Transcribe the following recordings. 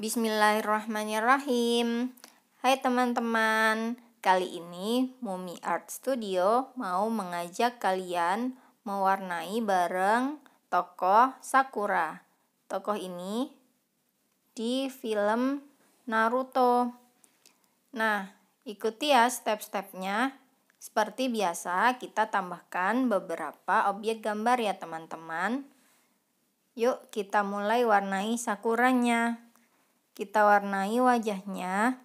Bismillahirrahmanirrahim. Hai teman-teman, kali ini Mumi Art Studio mau mengajak kalian mewarnai bareng tokoh Sakura. Tokoh ini di film Naruto. Nah, ikuti ya step-stepnya. Seperti biasa, kita tambahkan beberapa objek gambar ya teman-teman. Yuk kita mulai warnai sakuranya. Kita warnai wajahnya.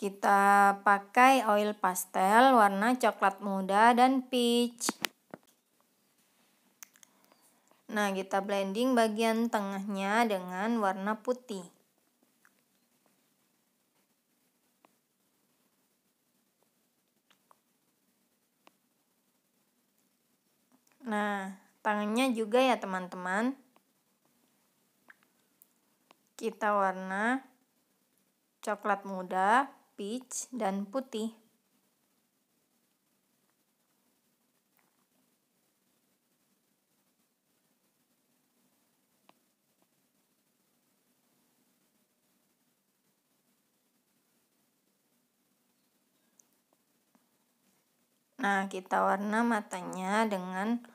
Kita pakai oil pastel warna coklat muda dan peach. Nah, kita blending bagian tengahnya dengan warna putih. Nah, tangannya juga ya teman-teman kita warna coklat muda, peach, dan putih. Nah, kita warna matanya dengan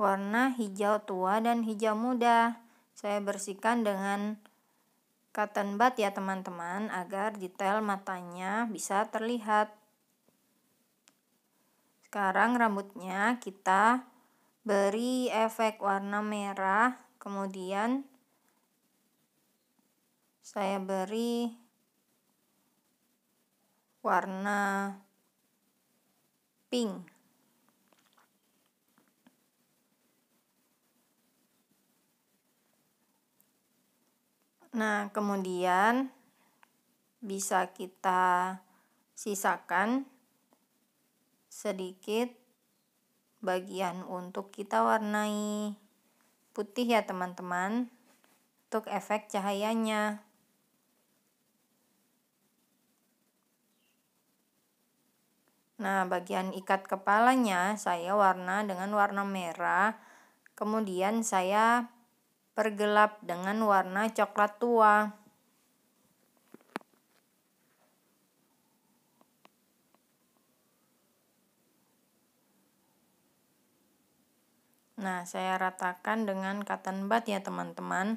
warna hijau tua dan hijau muda. Saya bersihkan dengan Cotton bud ya teman-teman agar detail matanya bisa terlihat. Sekarang rambutnya kita beri efek warna merah, kemudian saya beri warna pink. Nah, kemudian bisa kita sisakan sedikit bagian untuk kita warnai putih ya teman-teman untuk efek cahayanya nah bagian ikat kepalanya saya warna dengan warna merah kemudian saya pergelap dengan warna coklat tua. Nah, saya ratakan dengan cotton bud ya teman-teman.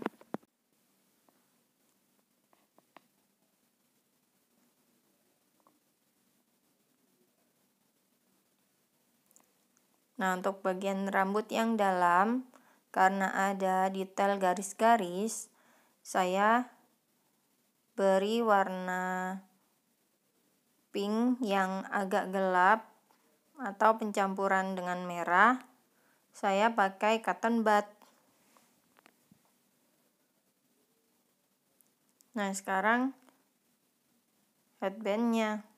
Nah, untuk bagian rambut yang dalam, karena ada detail garis-garis, saya beri warna pink yang agak gelap atau pencampuran dengan merah. Saya pakai cotton bud. Nah, sekarang headbandnya.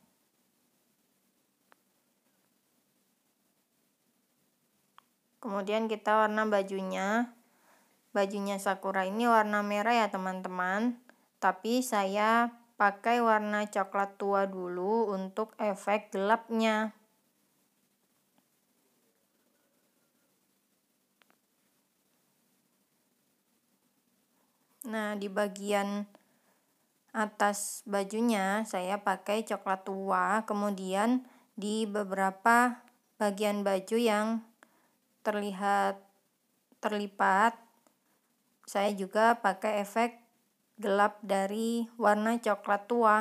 kemudian kita warna bajunya bajunya sakura ini warna merah ya teman-teman tapi saya pakai warna coklat tua dulu untuk efek gelapnya Nah, di bagian atas bajunya saya pakai coklat tua, kemudian di beberapa bagian baju yang terlihat terlipat. Saya juga pakai efek gelap dari warna coklat tua.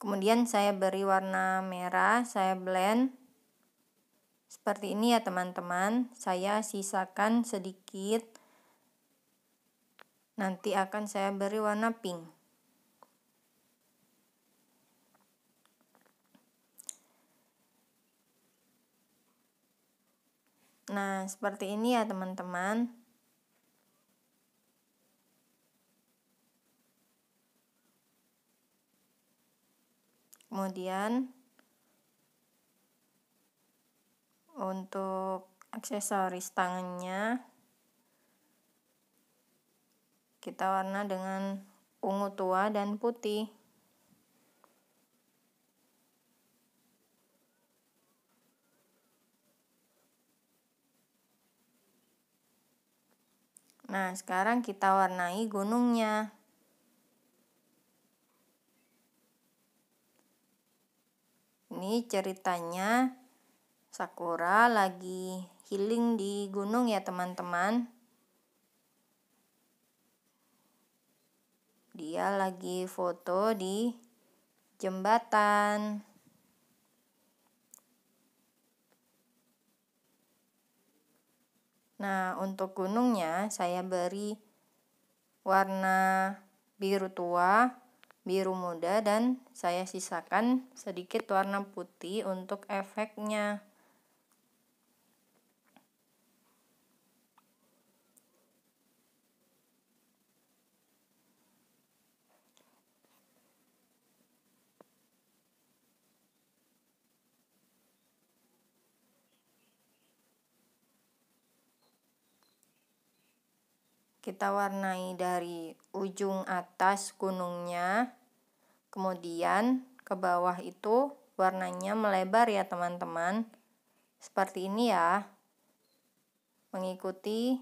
Kemudian saya beri warna merah, saya blend. Seperti ini ya teman-teman, saya sisakan sedikit. Nanti akan saya beri warna pink. Nah, seperti ini ya teman-teman. Kemudian untuk aksesoris tangannya kita warna dengan ungu tua dan putih. Nah, sekarang kita warnai gunungnya. Ini ceritanya Sakura lagi healing di gunung ya teman-teman. Dia lagi foto di jembatan. Nah, untuk gunungnya saya beri warna biru tua, biru muda dan saya sisakan sedikit warna putih untuk efeknya. kita warnai dari ujung atas gunungnya kemudian ke bawah itu warnanya melebar ya teman-teman seperti ini ya mengikuti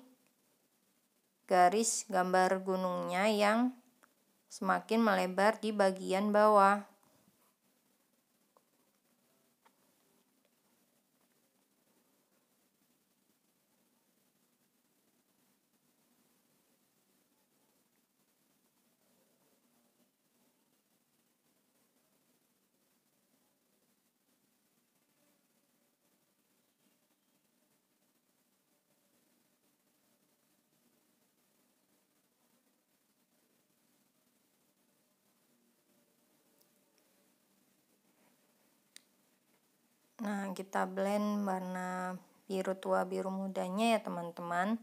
garis gambar gunungnya yang semakin melebar di bagian bawah Nah, kita blend warna biru tua biru mudanya ya teman-teman.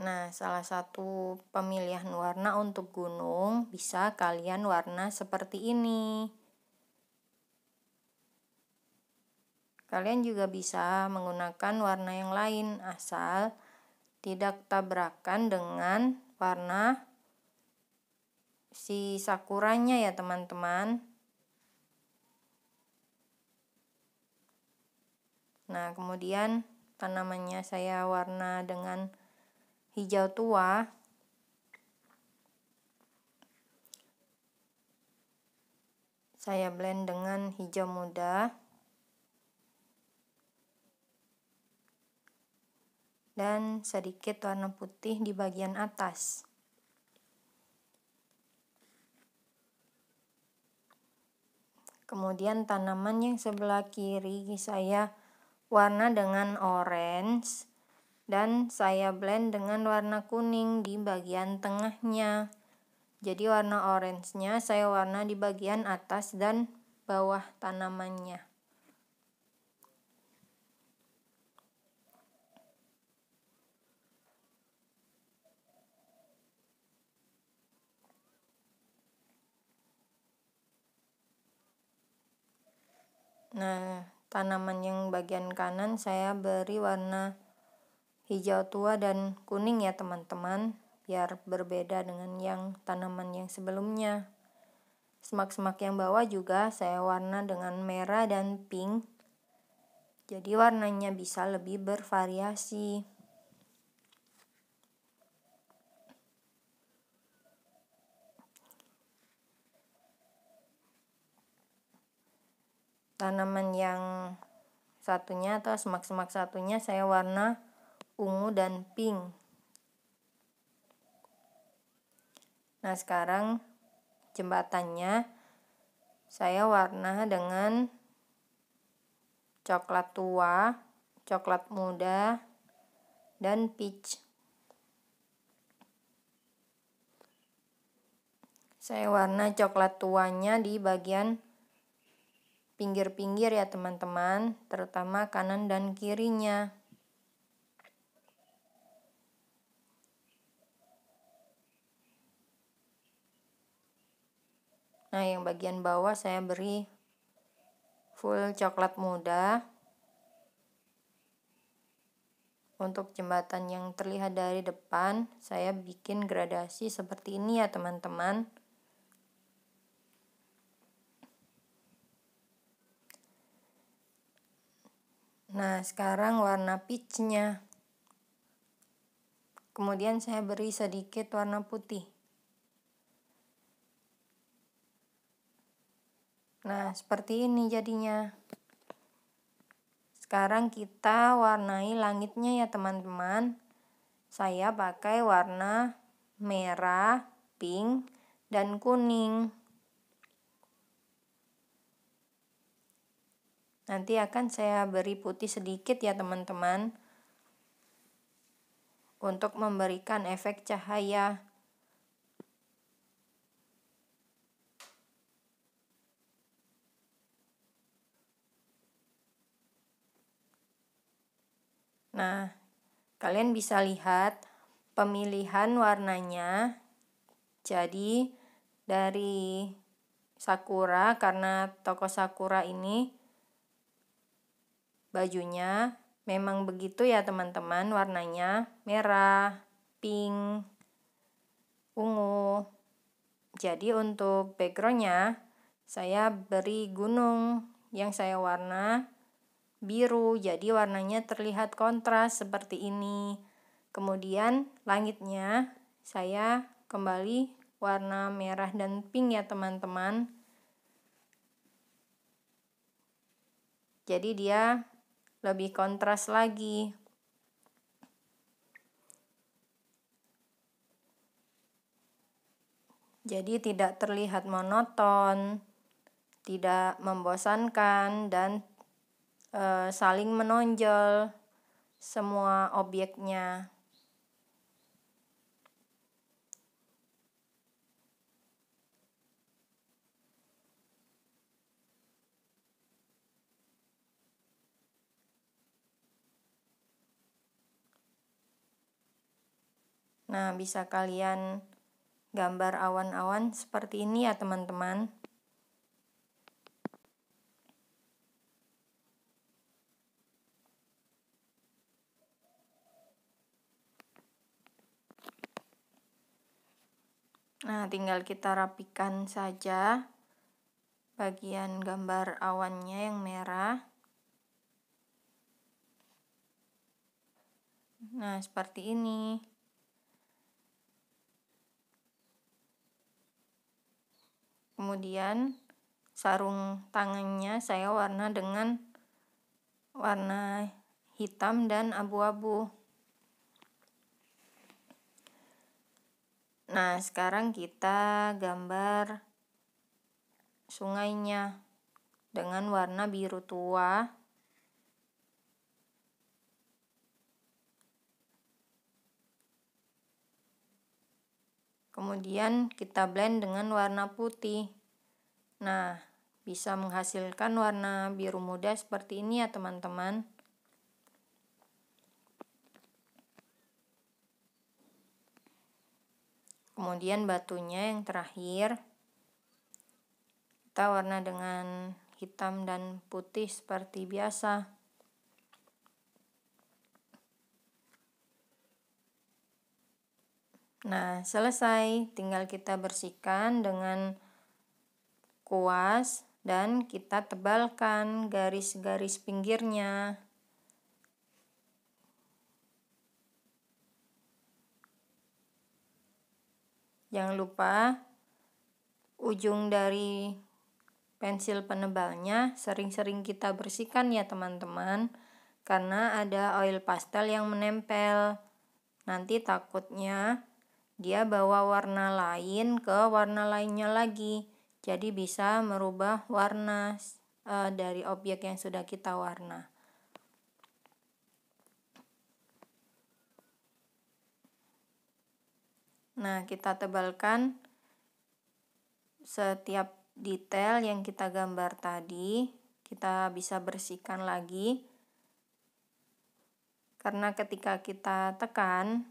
Nah, salah satu pemilihan warna untuk gunung bisa kalian warna seperti ini. Kalian juga bisa menggunakan warna yang lain asal tidak tabrakan dengan warna si sakuranya ya teman-teman nah kemudian tanamannya saya warna dengan hijau tua saya blend dengan hijau muda dan sedikit warna putih di bagian atas Kemudian tanaman yang sebelah kiri saya warna dengan orange dan saya blend dengan warna kuning di bagian tengahnya. Jadi warna orange-nya saya warna di bagian atas dan bawah tanamannya. Nah, tanaman yang bagian kanan saya beri warna hijau tua dan kuning ya teman-teman, biar berbeda dengan yang tanaman yang sebelumnya. Semak-semak yang bawah juga saya warna dengan merah dan pink. Jadi warnanya bisa lebih bervariasi. tanaman yang satunya atau semak-semak satunya saya warna ungu dan pink nah sekarang jembatannya saya warna dengan coklat tua coklat muda dan peach saya warna coklat tuanya di bagian pinggir-pinggir ya teman-teman, terutama kanan dan kirinya. Nah, yang bagian bawah saya beri full coklat muda. Untuk jembatan yang terlihat dari depan, saya bikin gradasi seperti ini ya teman-teman. Nah, sekarang warna peachnya. Kemudian saya beri sedikit warna putih. Nah, seperti ini jadinya. Sekarang kita warnai langitnya ya teman-teman. Saya pakai warna merah, pink, dan kuning. Nanti akan saya beri putih sedikit ya teman-teman untuk memberikan efek cahaya. Nah, kalian bisa lihat pemilihan warnanya. Jadi dari Sakura karena toko Sakura ini Bajunya memang begitu ya teman-teman, warnanya merah, pink, ungu. Jadi untuk backgroundnya saya beri gunung yang saya warna biru jadi warnanya terlihat kontras seperti ini kemudian langitnya saya kembali warna merah dan pink ya teman-teman jadi dia lebih kontras lagi. Jadi tidak terlihat monoton, tidak membosankan dan e, saling menonjol semua objeknya. Nah, bisa kalian gambar awan-awan seperti ini ya teman-teman. Nah, tinggal kita rapikan saja bagian gambar awannya yang merah. Nah, seperti ini. Kemudian sarung tangannya saya warna dengan warna hitam dan abu-abu. Nah, sekarang kita gambar sungainya dengan warna biru tua Kemudian kita blend dengan warna putih. Nah, bisa menghasilkan warna biru muda seperti ini ya teman-teman. Kemudian batunya yang terakhir. Kita warna dengan hitam dan putih seperti biasa. Nah, selesai. Tinggal kita bersihkan dengan kuas dan kita tebalkan garis-garis pinggirnya. Jangan lupa ujung dari pensil penebalnya sering-sering kita bersihkan ya teman-teman karena ada oil pastel yang menempel. Nanti takutnya dia bawa warna lain ke warna lainnya lagi. Jadi bisa merubah warna e, dari objek yang sudah kita warna. Nah, kita tebalkan setiap detail yang kita gambar tadi, kita bisa bersihkan lagi. Karena ketika kita tekan,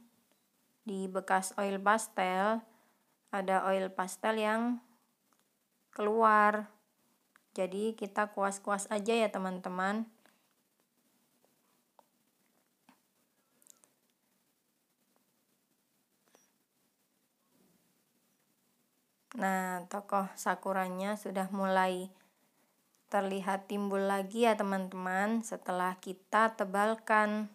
di bekas oil pastel ada oil pastel yang keluar jadi kita kuas-kuas aja ya teman-teman Nah, tokoh sakuranya sudah mulai terlihat timbul lagi ya teman-teman setelah kita tebalkan.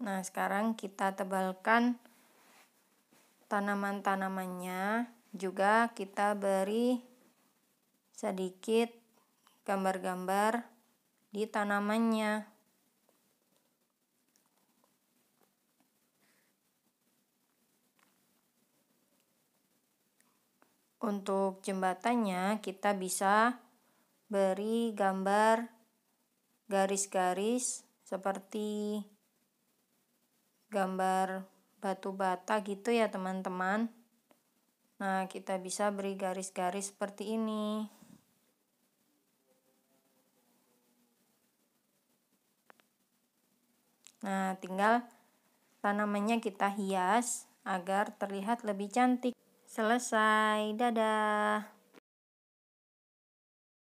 Nah, sekarang kita tebalkan tanaman-tanamannya. Juga kita beri sedikit gambar-gambar di tanamannya. Untuk jembatannya kita bisa beri gambar garis-garis seperti gambar batu bata gitu ya teman-teman nah kita bisa beri garis-garis seperti ini nah tinggal tanamannya kita hias agar terlihat lebih cantik selesai dadah